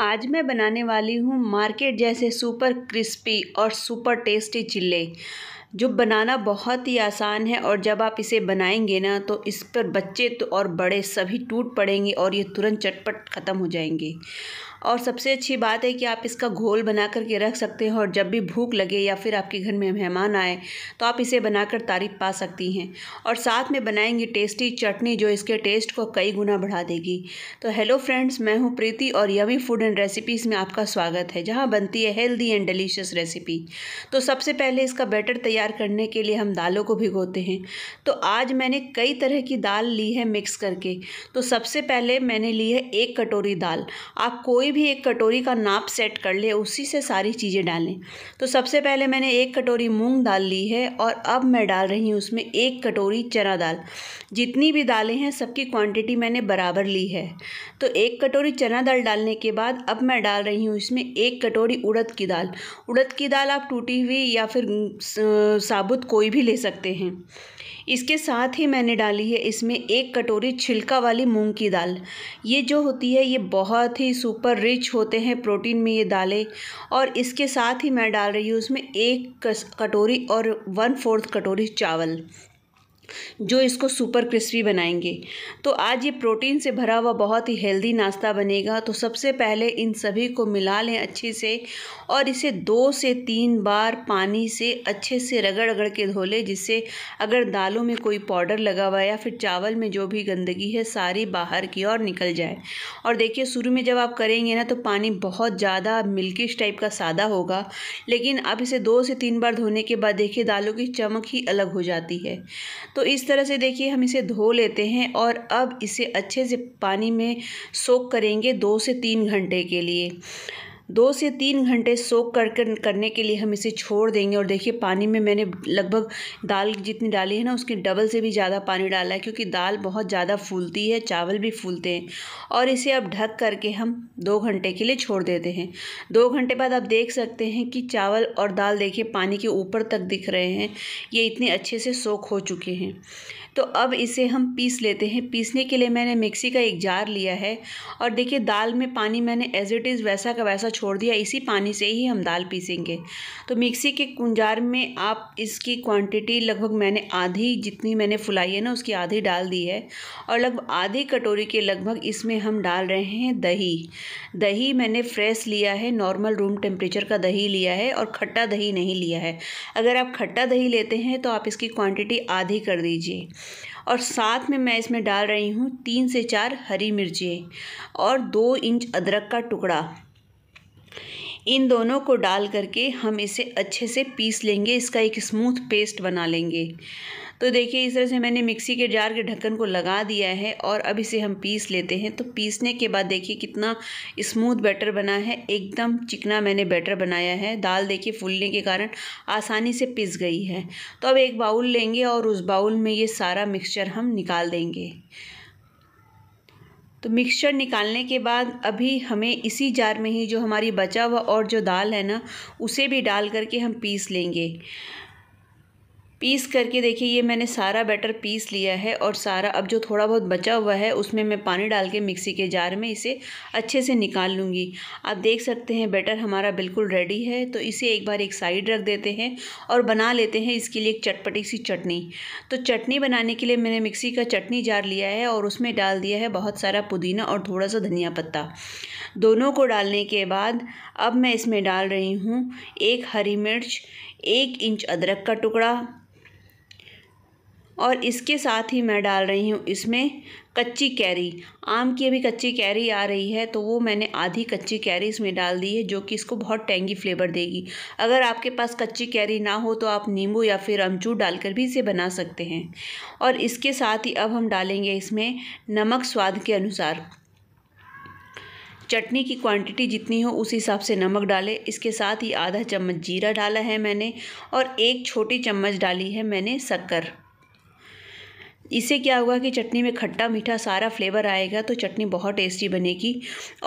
आज मैं बनाने वाली हूँ मार्केट जैसे सुपर क्रिस्पी और सुपर टेस्टी चिल्ले जो बनाना बहुत ही आसान है और जब आप इसे बनाएंगे ना तो इस पर बच्चे तो और बड़े सभी टूट पड़ेंगे और ये तुरंत चटपट ख़त्म हो जाएंगे और सबसे अच्छी बात है कि आप इसका घोल बना करके रख सकते हो और जब भी भूख लगे या फिर आपके घर में मेहमान आए तो आप इसे बनाकर तारीफ पा सकती हैं और साथ में बनाएंगी टेस्टी चटनी जो इसके टेस्ट को कई गुना बढ़ा देगी तो हेलो फ्रेंड्स मैं हूँ प्रीति और यमी फूड एंड रेसिपीज़ में आपका स्वागत है जहाँ बनती है हेल्दी एंड डिलीशियस रेसिपी तो सबसे पहले इसका बैटर तैयार करने के लिए हम दालों को भिगोते हैं तो आज मैंने कई तरह की दाल ली है मिक्स करके तो सबसे पहले मैंने ली है एक कटोरी दाल आप कोई कोई भी एक कटोरी का नाप सेट कर ले उसी से सारी चीज़ें डालें तो सबसे पहले मैंने एक कटोरी मूंग दाल ली है और अब मैं डाल रही हूँ उसमें एक कटोरी चना दाल जितनी भी दालें हैं सबकी क्वांटिटी मैंने बराबर ली है तो एक कटोरी चना दाल डालने के बाद अब मैं डाल रही हूँ इसमें एक कटोरी उड़द की दाल उड़द की दाल आप टूटी हुई या फिर साबुत कोई भी ले सकते हैं इसके साथ ही मैंने डाली है इसमें एक कटोरी छिलका वाली मूंग की दाल ये जो होती है ये बहुत ही सुपर रिच होते हैं प्रोटीन में ये दालें और इसके साथ ही मैं डाल रही हूँ उसमें एक कटोरी और वन फोर्थ कटोरी चावल जो इसको सुपर क्रिस्पी बनाएंगे तो आज ये प्रोटीन से भरा हुआ बहुत ही हेल्दी नाश्ता बनेगा तो सबसे पहले इन सभी को मिला लें अच्छे से और इसे दो से तीन बार पानी से अच्छे से रगड़ रगड़ के धो ले जिससे अगर दालों में कोई पाउडर लगा हुआ है या फिर चावल में जो भी गंदगी है सारी बाहर की ओर निकल जाए और देखिए शुरू में जब आप करेंगे ना तो पानी बहुत ज़्यादा मिल्किश टाइप का सादा होगा लेकिन अब इसे दो से तीन बार धोने के बाद देखिए दालों की चमक ही अलग हो जाती है तो इस तरह से देखिए हम इसे धो लेते हैं और अब इसे अच्छे से पानी में सोख करेंगे दो से तीन घंटे के लिए दो से तीन घंटे सोख कर कर करने के लिए हम इसे छोड़ देंगे और देखिए पानी में मैंने लगभग दाल जितनी डाली है ना उसके डबल से भी ज़्यादा पानी डाला है क्योंकि दाल बहुत ज़्यादा फूलती है चावल भी फूलते हैं और इसे अब ढक करके हम दो घंटे के लिए छोड़ देते हैं दो घंटे बाद आप देख सकते हैं कि चावल और दाल देखिए पानी के ऊपर तक दिख रहे हैं ये इतने अच्छे से सोख हो चुके हैं तो अब इसे हम पीस लेते हैं पीसने के लिए मैंने मिक्सी का एक जार लिया है और देखिए दाल में पानी मैंने एज इट इज़ वैसा का वैसा छोड़ दिया इसी पानी से ही हम दाल पीसेंगे तो मिक्सी के कुंजार में आप इसकी क्वांटिटी लगभग मैंने आधी जितनी मैंने फुलाई है ना उसकी आधी डाल दी है और लगभग आधी कटोरी के लगभग इसमें हम डाल रहे हैं दही दही मैंने फ्रेश लिया है नॉर्मल रूम टेम्परेचर का दही लिया है और खट्टा दही नहीं लिया है अगर आप खट्टा दही लेते हैं तो आप इसकी क्वान्टिटी आधी कर दीजिए और साथ में मैं इसमें डाल रही हूँ तीन से चार हरी मिर्चें और दो इंच अदरक का टुकड़ा इन दोनों को डाल करके हम इसे अच्छे से पीस लेंगे इसका एक स्मूथ पेस्ट बना लेंगे तो देखिए इस तरह से मैंने मिक्सी के जार के ढक्कन को लगा दिया है और अब इसे हम पीस लेते हैं तो पीसने के बाद देखिए कितना स्मूथ बैटर बना है एकदम चिकना मैंने बैटर बनाया है दाल देखिए फूलने के कारण आसानी से पीस गई है तो अब एक बाउल लेंगे और उस बाउल में ये सारा मिक्सचर हम निकाल देंगे तो मिक्सचर निकालने के बाद अभी हमें इसी जार में ही जो हमारी बचा हुआ और जो दाल है ना उसे भी डाल करके हम पीस लेंगे पीस करके देखिए ये मैंने सारा बैटर पीस लिया है और सारा अब जो थोड़ा बहुत बचा हुआ है उसमें मैं पानी डाल के मिक्सी के जार में इसे अच्छे से निकाल लूँगी आप देख सकते हैं बैटर हमारा बिल्कुल रेडी है तो इसे एक बार एक साइड रख देते हैं और बना लेते हैं इसके लिए एक चटपटी सी चटनी तो चटनी बनाने के लिए मैंने मिक्सी का चटनी जार लिया है और उसमें डाल दिया है बहुत सारा पुदीना और थोड़ा सा धनिया पत्ता दोनों को डालने के बाद अब मैं इसमें डाल रही हूँ एक हरी मिर्च एक इंच अदरक का टुकड़ा और इसके साथ ही मैं डाल रही हूँ इसमें कच्ची कैरी आम की अभी कच्ची कैरी आ रही है तो वो मैंने आधी कच्ची कैरी इसमें डाल दी है जो कि इसको बहुत टेंगी फ्लेवर देगी अगर आपके पास कच्ची कैरी ना हो तो आप नींबू या फिर अमचूर डालकर भी इसे बना सकते हैं और इसके साथ ही अब हम डालेंगे इसमें नमक स्वाद के अनुसार चटनी की क्वांटिटी जितनी हो उस हिसाब से नमक डालें इसके साथ ही आधा चम्मच जीरा डाला है मैंने और एक छोटी चम्मच डाली है मैंने शक्कर इससे क्या होगा कि चटनी में खट्टा मीठा सारा फ्लेवर आएगा तो चटनी बहुत टेस्टी बनेगी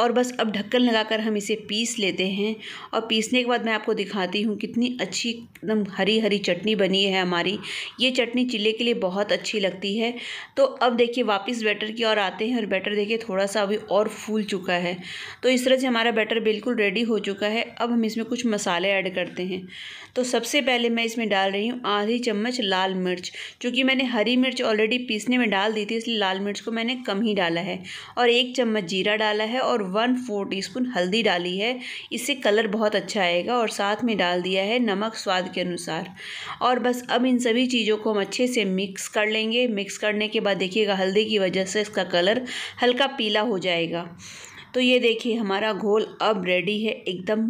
और बस अब ढक्कन लगाकर हम इसे पीस लेते हैं और पीसने के बाद मैं आपको दिखाती हूँ कितनी अच्छी एकदम हरी हरी चटनी बनी है हमारी ये चटनी चिल्ले के लिए बहुत अच्छी लगती है तो अब देखिए वापस बैटर की ओर आते हैं और बैटर देखिए थोड़ा सा अभी और फूल चुका है तो इस तरह से हमारा बैटर बिल्कुल रेडी हो चुका है अब हम इसमें कुछ मसाले ऐड करते हैं तो सबसे पहले मैं इसमें डाल रही हूँ आधी चम्मच लाल मिर्च चूँकि मैंने हरी मिर्च ऑलरेडी ऑलरेडी पीसने में डाल दी थी इसलिए लाल मिर्च को मैंने कम ही डाला है और एक चम्मच जीरा डाला है और वन फोर स्पून हल्दी डाली है इससे कलर बहुत अच्छा आएगा और साथ में डाल दिया है नमक स्वाद के अनुसार और बस अब इन सभी चीज़ों को हम अच्छे से मिक्स कर लेंगे मिक्स करने के बाद देखिएगा हल्दी की वजह से इसका कलर हल्का पीला हो जाएगा तो ये देखिए हमारा घोल अब रेडी है एकदम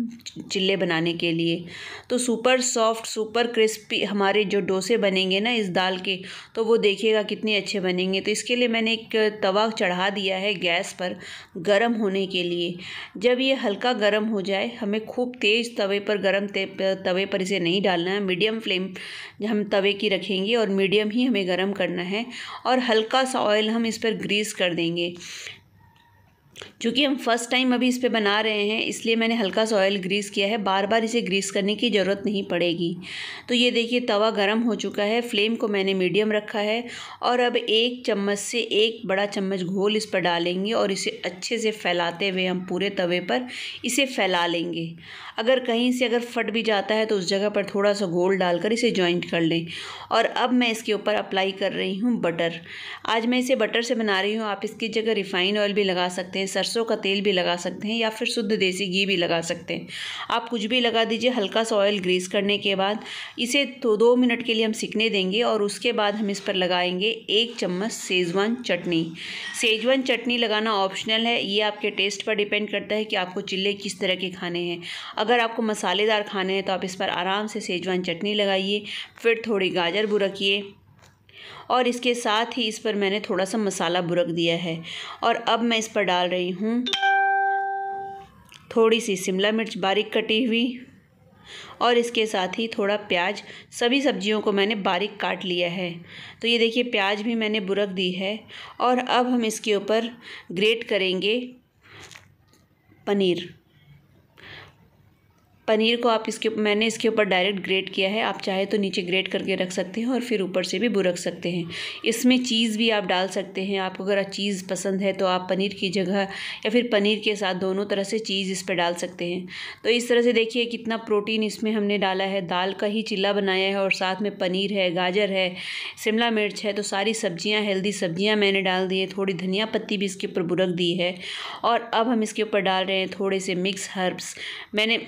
चिल्ले बनाने के लिए तो सुपर सॉफ्ट सुपर क्रिस्पी हमारे जो डोसे बनेंगे ना इस दाल के तो वो देखिएगा कितने अच्छे बनेंगे तो इसके लिए मैंने एक तवा चढ़ा दिया है गैस पर गर्म होने के लिए जब ये हल्का गर्म हो जाए हमें खूब तेज़ तवे पर गर्म तवे पर इसे नहीं डालना है मीडियम फ्लेम हम तवे की रखेंगे और मीडियम ही हमें गर्म करना है और हल्का सा ऑयल हम इस पर ग्रीस कर देंगे चूँकि हम फर्स्ट टाइम अभी इस पर बना रहे हैं इसलिए मैंने हल्का सा ऑयल ग्रीस किया है बार बार इसे ग्रीस करने की ज़रूरत नहीं पड़ेगी तो ये देखिए तवा गर्म हो चुका है फ्लेम को मैंने मीडियम रखा है और अब एक चम्मच से एक बड़ा चम्मच घोल इस पर डालेंगे और इसे अच्छे से फैलाते हुए हम पूरे तवे पर इसे फैला लेंगे अगर कहीं से अगर फट भी जाता है तो उस जगह पर थोड़ा सा घोल डालकर इसे जॉइंट कर लें और अब मैं इसके ऊपर अप्लाई कर रही हूँ बटर आज मैं इसे बटर से बना रही हूँ आप इसकी जगह रिफ़ाइन ऑयल भी लगा सकते हैं सरसों का तेल भी लगा सकते हैं या फिर शुद्ध देसी घी भी लगा सकते हैं आप कुछ भी लगा दीजिए हल्का सा ऑयल ग्रीस करने के बाद इसे तो दो मिनट के लिए हम सिकने देंगे और उसके बाद हम इस पर लगाएंगे एक चम्मच सेजवान चटनी सेजवान चटनी लगाना ऑप्शनल है ये आपके टेस्ट पर डिपेंड करता है कि आपको चिल्ले किस तरह के खाने हैं अगर आपको मसालेदार खाने हैं तो आप इस पर आराम से सेजवान चटनी लगाइए फिर थोड़ी गाजर बुरकीिए और इसके साथ ही इस पर मैंने थोड़ा सा मसाला बुरक दिया है और अब मैं इस पर डाल रही हूँ थोड़ी सी शिमला मिर्च बारीक कटी हुई और इसके साथ ही थोड़ा प्याज सभी सब्जियों को मैंने बारीक काट लिया है तो ये देखिए प्याज भी मैंने बुरक दी है और अब हम इसके ऊपर ग्रेट करेंगे पनीर पनीर को आप इसके मैंने इसके ऊपर डायरेक्ट ग्रेट किया है आप चाहे तो नीचे ग्रेट करके रख सकते हैं और फिर ऊपर से भी बुरक सकते हैं इसमें चीज़ भी आप डाल सकते हैं आपको अगर चीज़ पसंद है तो आप पनीर की जगह या फिर पनीर के साथ दोनों तरह से चीज़ इस पर डाल सकते हैं तो इस तरह से देखिए कितना प्रोटीन इसमें हमने डाला है दाल का ही चिल्ला बनाया है और साथ में पनीर है गाजर है शिमला मिर्च है तो सारी सब्जियाँ हेल्दी सब्जियाँ मैंने डाल दी है थोड़ी धनिया पत्ती भी इसके ऊपर बुरक दी है और अब हम इसके ऊपर डाल रहे हैं थोड़े से मिक्स हर्ब्स मैंने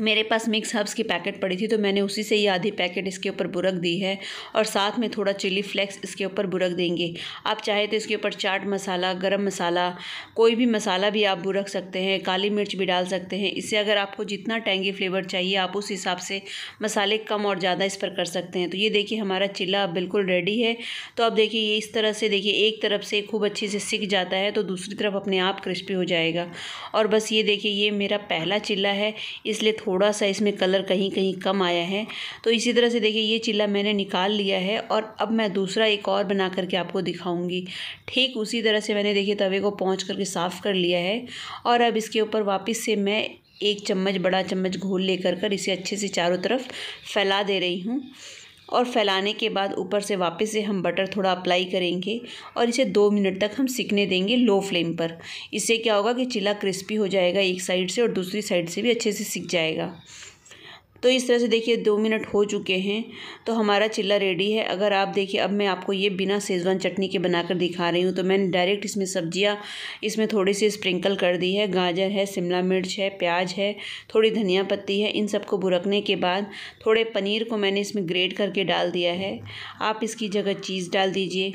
मेरे पास मिक्स हर्ब्स की पैकेट पड़ी थी तो मैंने उसी से ही आधी पैकेट इसके ऊपर बुरक दी है और साथ में थोड़ा चिली फ्लेक्स इसके ऊपर बुरक देंगे आप चाहे तो इसके ऊपर चाट मसाला गरम मसाला कोई भी मसाला भी आप बुरक सकते हैं काली मिर्च भी डाल सकते हैं इससे अगर आपको जितना टेंगी फ्लेवर चाहिए आप उस हिसाब से मसाले कम और ज़्यादा इस पर कर सकते हैं तो ये देखिए हमारा चिल्ला बिल्कुल रेडी है तो आप देखिए ये इस तरह से देखिए एक तरफ से खूब अच्छे से सीख जाता है तो दूसरी तरफ अपने आप क्रिस्पी हो जाएगा और बस ये देखिए ये मेरा पहला चिल्ला है इसलिए थोड़ा सा इसमें कलर कहीं कहीं कम आया है तो इसी तरह से देखिए ये चिल्ला मैंने निकाल लिया है और अब मैं दूसरा एक और बना करके आपको दिखाऊंगी ठीक उसी तरह से मैंने देखिए तवे को पहुँच करके साफ़ कर लिया है और अब इसके ऊपर वापस से मैं एक चम्मच बड़ा चम्मच घोल लेकर कर इसे अच्छे से चारों तरफ फैला दे रही हूँ और फैलाने के बाद ऊपर से वापस से हम बटर थोड़ा अप्लाई करेंगे और इसे दो मिनट तक हम सिकने देंगे लो फ्लेम पर इससे क्या होगा कि चिल्ला क्रिस्पी हो जाएगा एक साइड से और दूसरी साइड से भी अच्छे से सिक जाएगा तो इस तरह से देखिए दो मिनट हो चुके हैं तो हमारा चिल्ला रेडी है अगर आप देखिए अब मैं आपको ये बिना सेजवान चटनी के बनाकर दिखा रही हूँ तो मैंने डायरेक्ट इसमें सब्जियाँ इसमें थोड़ी सी स्प्रिंकल कर दी है गाजर है शिमला मिर्च है प्याज है थोड़ी धनिया पत्ती है इन सबको भुरकने के बाद थोड़े पनीर को मैंने इसमें ग्रेट करके डाल दिया है आप इसकी जगह चीज़ डाल दीजिए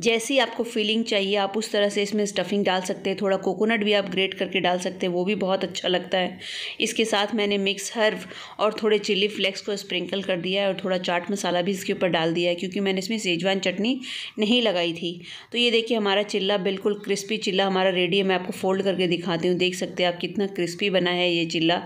जैसी आपको फीलिंग चाहिए आप उस तरह से इसमें स्टफिंग डाल सकते हैं थोड़ा कोकोनट भी आप ग्रेट करके डाल सकते हैं वो भी बहुत अच्छा लगता है इसके साथ मैंने मिक्स हर्व और थोड़े चिली फ्लेक्स को स्प्रिंकल कर दिया है और थोड़ा चाट मसाला भी इसके ऊपर डाल दिया है क्योंकि मैंने इसमें सेजवान चटनी नहीं लगाई थी तो ये देखिए हमारा चिल्ला बिल्कुल क्रिस्पी चिल्ला हमारा रेडी है मैं आपको फ़ोल्ड करके दिखाती हूँ देख सकते हैं आप कितना क्रिस्पी बना है ये चिल्ला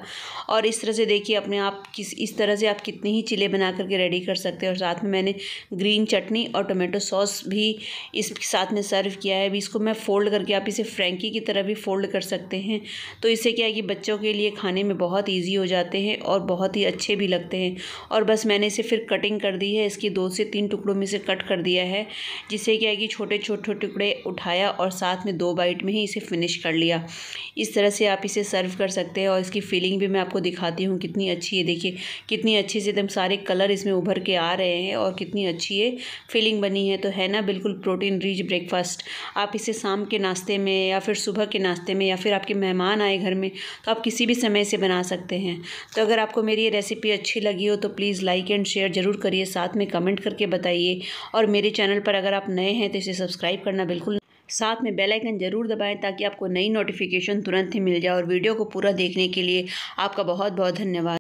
और इस तरह से देखिए अपने आप किस इस तरह से आप कितने ही चिल्ले बना करके रेडी कर सकते हैं और साथ में मैंने ग्रीन चटनी और टोमेटो सॉस भी इसके साथ में सर्व किया है अभी इसको मैं फ़ोल्ड करके आप इसे फ्रेंकी की तरह भी फ़ोल्ड कर सकते हैं तो इससे क्या है कि बच्चों के लिए खाने में बहुत ईजी हो जाते हैं और बहुत ही अच्छे भी लगते हैं और बस मैंने इसे फिर कटिंग कर दी है इसकी दो से तीन टुकड़ों में से कट कर दिया है जिससे क्या है कि छोटे छोटे टुकड़े उठाया और साथ में दो बाइट में ही इसे फिनिश कर लिया इस तरह से आप इसे सर्व कर सकते हैं और इसकी फीलिंग भी मैं आपको दिखाती हूँ कितनी अच्छी है देखिए कितनी अच्छे से एकदम सारे कलर इसमें उभर के आ रहे हैं और कितनी अच्छी ये फीलिंग बनी है तो है ना बिल्कुल बिल्कुल प्रोटीन रिच ब्रेकफास्ट आप इसे शाम के नाश्ते में या फिर सुबह के नाश्ते में या फिर आपके मेहमान आए घर में तो आप किसी भी समय से बना सकते हैं तो अगर आपको मेरी ये रेसिपी अच्छी लगी हो तो प्लीज़ लाइक एंड शेयर ज़रूर करिए साथ में कमेंट करके बताइए और मेरे चैनल पर अगर आप नए हैं तो इसे सब्सक्राइब करना बिल्कुल साथ में बेल आइकन ज़रूर दबाएं ताकि आपको नई नोटिफिकेशन तुरंत ही मिल जाए और वीडियो को पूरा देखने के लिए आपका बहुत बहुत धन्यवाद